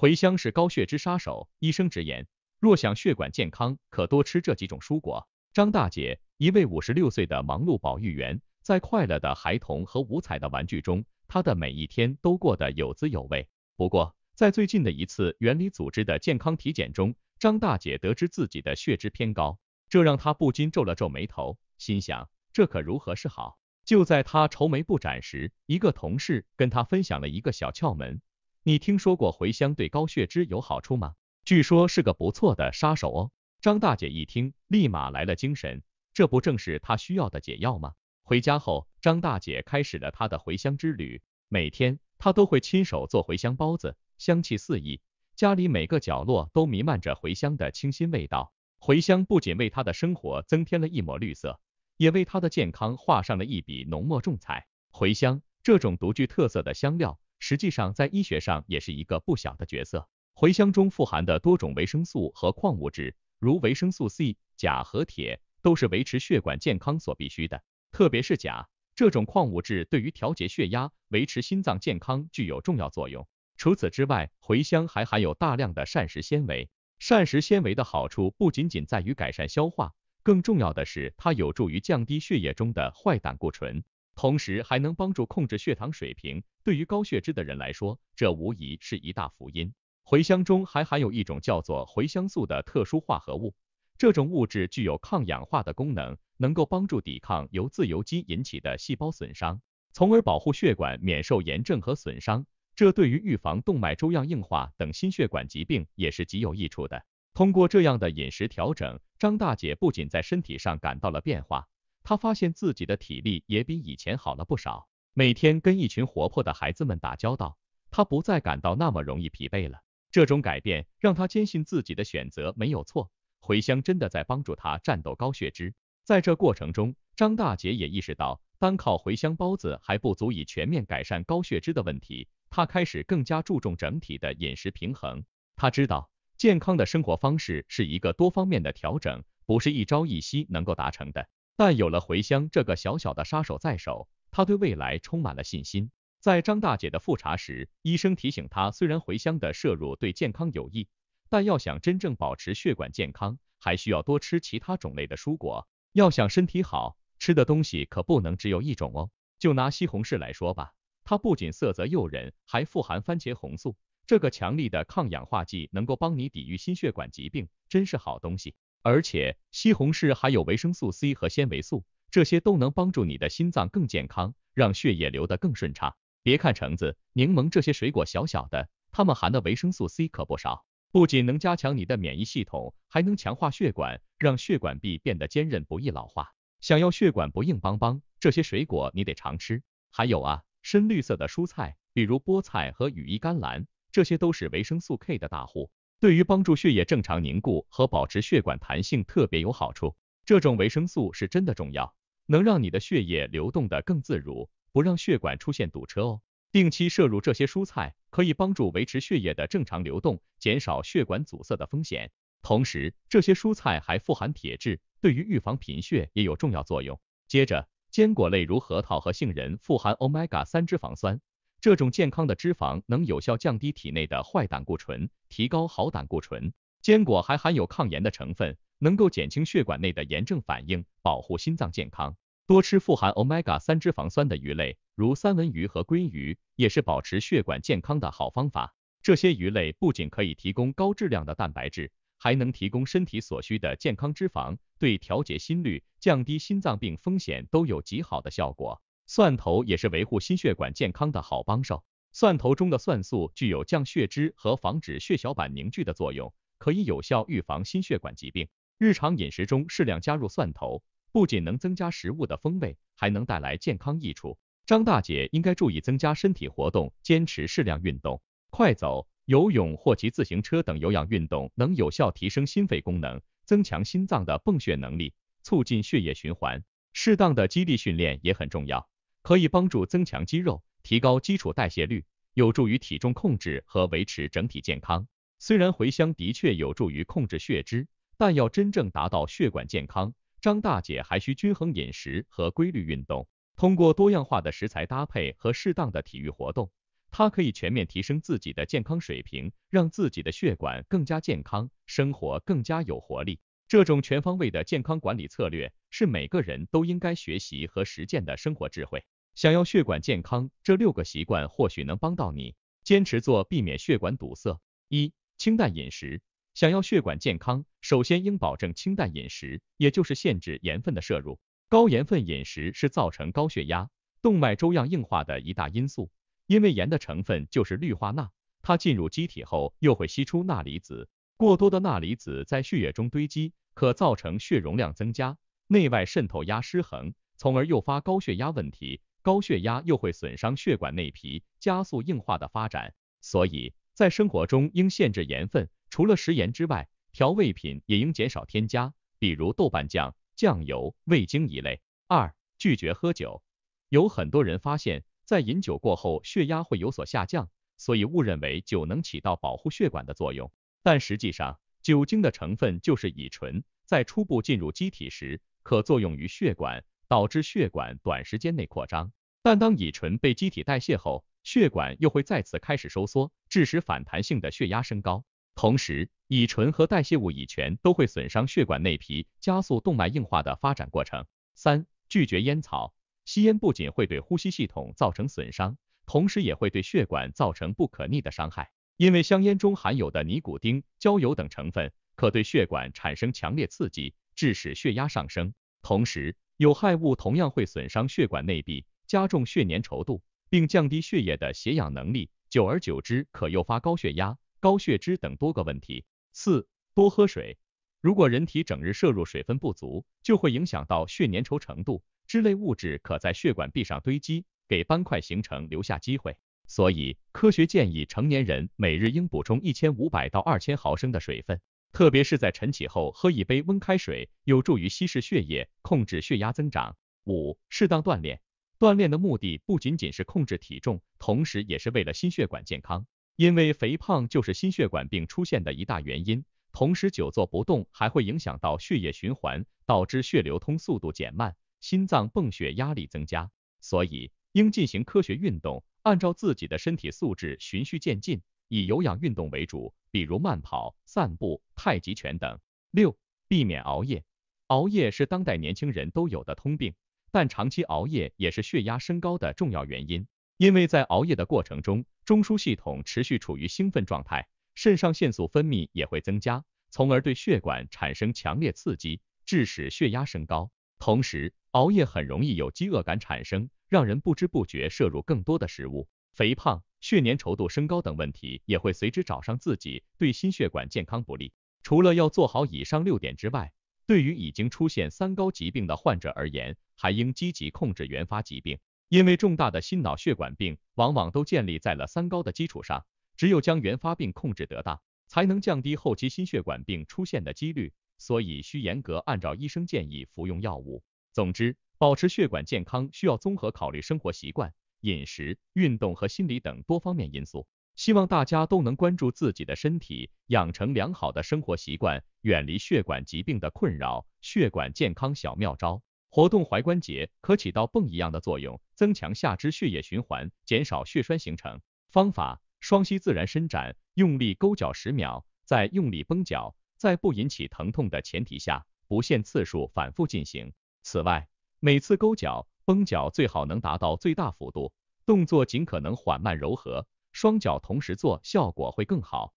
茴香是高血脂杀手，医生直言，若想血管健康，可多吃这几种蔬果。张大姐，一位五十六岁的忙碌保育员，在快乐的孩童和五彩的玩具中，她的每一天都过得有滋有味。不过，在最近的一次园里组织的健康体检中，张大姐得知自己的血脂偏高，这让她不禁皱了皱眉头，心想这可如何是好？就在她愁眉不展时，一个同事跟她分享了一个小窍门。你听说过茴香对高血脂有好处吗？据说是个不错的杀手哦。张大姐一听，立马来了精神，这不正是她需要的解药吗？回家后，张大姐开始了她的茴香之旅，每天她都会亲手做茴香包子，香气四溢，家里每个角落都弥漫着茴香的清新味道。茴香不仅为她的生活增添了一抹绿色，也为她的健康画上了一笔浓墨重彩。茴香这种独具特色的香料。实际上，在医学上也是一个不小的角色。茴香中富含的多种维生素和矿物质，如维生素 C、钾和铁，都是维持血管健康所必需的。特别是钾这种矿物质，对于调节血压、维持心脏健康具有重要作用。除此之外，茴香还含有大量的膳食纤维。膳食纤维的好处不仅仅在于改善消化，更重要的是它有助于降低血液中的坏胆固醇，同时还能帮助控制血糖水平。对于高血脂的人来说，这无疑是一大福音。茴香中还含有一种叫做茴香素的特殊化合物，这种物质具有抗氧化的功能，能够帮助抵抗由自由基引起的细胞损伤，从而保护血管免受炎症和损伤。这对于预防动脉粥样硬化等心血管疾病也是极有益处的。通过这样的饮食调整，张大姐不仅在身体上感到了变化，她发现自己的体力也比以前好了不少。每天跟一群活泼的孩子们打交道，他不再感到那么容易疲惫了。这种改变让他坚信自己的选择没有错，茴香真的在帮助他战斗高血脂。在这过程中，张大姐也意识到，单靠茴香包子还不足以全面改善高血脂的问题，她开始更加注重整体的饮食平衡。她知道，健康的生活方式是一个多方面的调整，不是一朝一夕能够达成的。但有了茴香这个小小的杀手在手，她对未来充满了信心。在张大姐的复查时，医生提醒她，虽然茴香的摄入对健康有益，但要想真正保持血管健康，还需要多吃其他种类的蔬果。要想身体好，吃的东西可不能只有一种哦。就拿西红柿来说吧，它不仅色泽诱人，还富含番茄红素，这个强力的抗氧化剂能够帮你抵御心血管疾病，真是好东西。而且西红柿还有维生素 C 和纤维素。这些都能帮助你的心脏更健康，让血液流得更顺畅。别看橙子、柠檬这些水果小小的，它们含的维生素 C 可不少，不仅能加强你的免疫系统，还能强化血管，让血管壁变得坚韧不易老化。想要血管不硬邦邦，这些水果你得常吃。还有啊，深绿色的蔬菜，比如菠菜和羽衣甘蓝，这些都是维生素 K 的大户，对于帮助血液正常凝固和保持血管弹性特别有好处。这种维生素是真的重要。能让你的血液流动得更自如，不让血管出现堵车哦。定期摄入这些蔬菜，可以帮助维持血液的正常流动，减少血管阻塞的风险。同时，这些蔬菜还富含铁质，对于预防贫血也有重要作用。接着，坚果类如核桃和杏仁富含 omega 三脂肪酸，这种健康的脂肪能有效降低体内的坏胆固醇，提高好胆固醇。坚果还含有抗炎的成分，能够减轻血管内的炎症反应，保护心脏健康。多吃富含 omega 三脂肪酸的鱼类，如三文鱼和鲑鱼，也是保持血管健康的好方法。这些鱼类不仅可以提供高质量的蛋白质，还能提供身体所需的健康脂肪，对调节心率、降低心脏病风险都有极好的效果。蒜头也是维护心血管健康的好帮手。蒜头中的蒜素具有降血脂和防止血小板凝聚的作用，可以有效预防心血管疾病。日常饮食中适量加入蒜头。不仅能增加食物的风味，还能带来健康益处。张大姐应该注意增加身体活动，坚持适量运动。快走、游泳或骑自行车等有氧运动能有效提升心肺功能，增强心脏的泵血能力，促进血液循环。适当的肌力训练也很重要，可以帮助增强肌肉，提高基础代谢率，有助于体重控制和维持整体健康。虽然茴香的确有助于控制血脂，但要真正达到血管健康。张大姐还需均衡饮食和规律运动，通过多样化的食材搭配和适当的体育活动，她可以全面提升自己的健康水平，让自己的血管更加健康，生活更加有活力。这种全方位的健康管理策略是每个人都应该学习和实践的生活智慧。想要血管健康，这六个习惯或许能帮到你，坚持做避免血管堵塞。一、清淡饮食。想要血管健康，首先应保证清淡饮食，也就是限制盐分的摄入。高盐分饮食是造成高血压、动脉粥样硬化的一大因素。因为盐的成分就是氯化钠，它进入机体后又会吸出钠离子，过多的钠离子在血液中堆积，可造成血容量增加，内外渗透压失衡，从而诱发高血压问题。高血压又会损伤血管内皮，加速硬化的发展。所以在生活中应限制盐分。除了食盐之外，调味品也应减少添加，比如豆瓣酱、酱油、味精一类。二、拒绝喝酒。有很多人发现，在饮酒过后血压会有所下降，所以误认为酒能起到保护血管的作用。但实际上，酒精的成分就是乙醇，在初步进入机体时，可作用于血管，导致血管短时间内扩张。但当乙醇被机体代谢后，血管又会再次开始收缩，致使反弹性的血压升高。同时，乙醇和代谢物乙醛都会损伤血管内皮，加速动脉硬化的发展过程。三、拒绝烟草。吸烟不仅会对呼吸系统造成损伤，同时也会对血管造成不可逆的伤害。因为香烟中含有的尼古丁、焦油等成分，可对血管产生强烈刺激，致使血压上升。同时，有害物同样会损伤血管内壁，加重血粘稠度，并降低血液的携氧能力，久而久之可诱发高血压。高血脂等多个问题。四、多喝水，如果人体整日摄入水分不足，就会影响到血粘稠程度，脂类物质可在血管壁上堆积，给斑块形成留下机会。所以，科学建议成年人每日应补充一千五百到二千毫升的水分，特别是在晨起后喝一杯温开水，有助于稀释血液，控制血压增长。五、适当锻炼，锻炼的目的不仅仅是控制体重，同时也是为了心血管健康。因为肥胖就是心血管病出现的一大原因，同时久坐不动还会影响到血液循环，导致血流通速度减慢，心脏泵血压力增加。所以应进行科学运动，按照自己的身体素质循序渐进，以有氧运动为主，比如慢跑、散步、太极拳等。六、避免熬夜，熬夜是当代年轻人都有的通病，但长期熬夜也是血压升高的重要原因，因为在熬夜的过程中。中枢系统持续处于兴奋状态，肾上腺素分泌也会增加，从而对血管产生强烈刺激，致使血压升高。同时，熬夜很容易有饥饿感产生，让人不知不觉摄入更多的食物，肥胖、血粘稠度升高等问题也会随之找上自己，对心血管健康不利。除了要做好以上六点之外，对于已经出现三高疾病的患者而言，还应积极控制原发疾病。因为重大的心脑血管病往往都建立在了三高的基础上，只有将原发病控制得当，才能降低后期心血管病出现的几率。所以需严格按照医生建议服用药物。总之，保持血管健康需要综合考虑生活习惯、饮食、运动和心理等多方面因素。希望大家都能关注自己的身体，养成良好的生活习惯，远离血管疾病的困扰。血管健康小妙招。活动踝关节可起到泵一样的作用，增强下肢血液循环，减少血栓形成。方法：双膝自然伸展，用力勾脚十秒，再用力绷脚，在不引起疼痛的前提下，不限次数反复进行。此外，每次勾脚、绷脚最好能达到最大幅度，动作尽可能缓慢柔和，双脚同时做效果会更好。